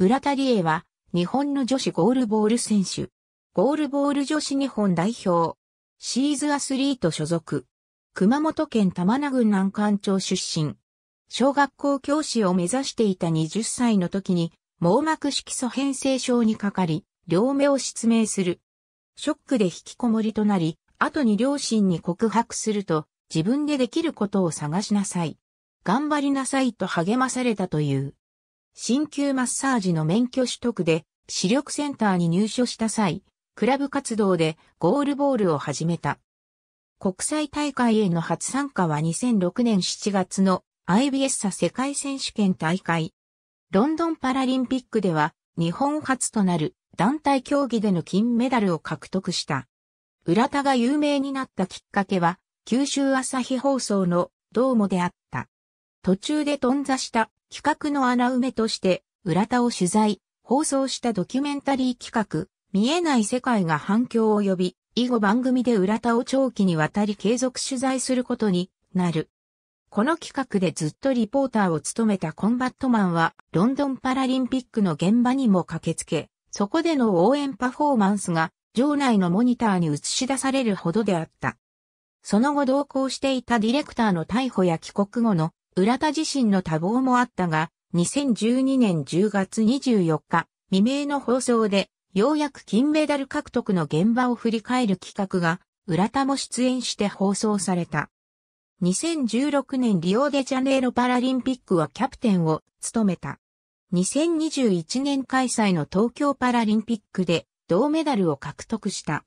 浦田理恵は、日本の女子ゴールボール選手。ゴールボール女子日本代表。シーズアスリート所属。熊本県玉名郡南関町出身。小学校教師を目指していた20歳の時に、網膜色素変性症にかかり、両目を失明する。ショックで引きこもりとなり、後に両親に告白すると、自分でできることを探しなさい。頑張りなさいと励まされたという。鍼灸マッサージの免許取得で、視力センターに入所した際、クラブ活動でゴールボールを始めた。国際大会への初参加は2006年7月の IBS 世界選手権大会。ロンドンパラリンピックでは日本初となる団体競技での金メダルを獲得した。浦田が有名になったきっかけは九州朝日放送のドームであった。途中で頓挫した企画の穴埋めとして、浦田を取材、放送したドキュメンタリー企画、見えない世界が反響を呼び、以後番組で浦田を長期にわたり継続取材することになる。この企画でずっとリポーターを務めたコンバットマンは、ロンドンパラリンピックの現場にも駆けつけ、そこでの応援パフォーマンスが、場内のモニターに映し出されるほどであった。その後同行していたディレクターの逮捕や帰国後の浦田自身の多忙もあったが、2012年10月24日、未明の放送で、ようやく金メダル獲得の現場を振り返る企画が、浦田も出演して放送された。2016年リオデジャネイロパラリンピックはキャプテンを務めた。2021年開催の東京パラリンピックで銅メダルを獲得した。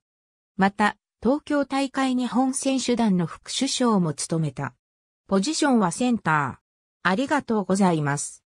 また、東京大会日本選手団の副首相も務めた。ポジションはセンター。ありがとうございます。